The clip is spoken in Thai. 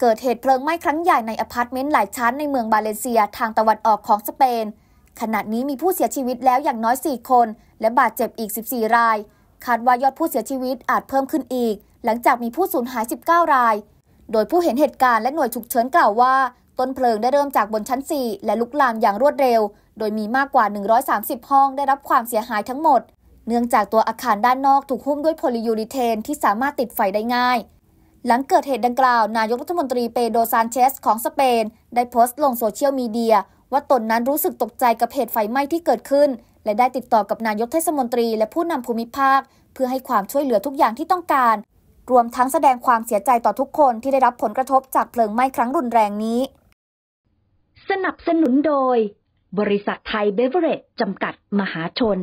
เกิดเหตุเพลิงไหม้ครั้งใหญ่ในอพาร์ตเมนต์หลายชั้นในเมืองบาเลเซียทางตะวันออกของสเปน ขณะนี้มีผู้เสียชีวิตแล้วอย่างน้อย 4 คน และบาดเจ็บอีก 14 ราย คาดว่ายอดผู้เสียชีวิตอาจเพิ่มขึ้นอีก หลังจากมีผู้สูญหาย 19 ราย โดยผู้เห็นเหตุการณ์และหน่วยฉุกเฉินกล่าวว่า ต้นเพลิงได้เริ่มจากบนชั้น 4 และลุกลามอย่างรวดเร็ว โดยมีมากกว่า 130 ห้องได้รับความเสียหายทั้งหมด เนื่องจากตัวอาคารด้านนอกถูกหุ้มด้วยโพลิยูรีเทนที่สามารถติดไฟได้ง่ายหลังเกิดเหตุดังกล่าว นายกรัฐมนตรีเปโดซานเชส ของสเปน ได้โพสต์ลงโซเชียลมีเดีย ว่าตนนั้นรู้สึกตกใจกับเหตุไฟไหม้ที่เกิดขึ้น และได้ติดต่อกับนายกเทศมนตรีและผู้นำภูมิภาค เพื่อให้ความช่วยเหลือทุกอย่างที่ต้องการ รวมทั้งแสดงความเสียใจต่อทุกคนที่ได้รับผลกระทบจากเพลิงไหม้ครั้งรุนแรงนี้ สนับสนุนโดย บริษัทไทยเบเวอเรจจำกัดมหาชน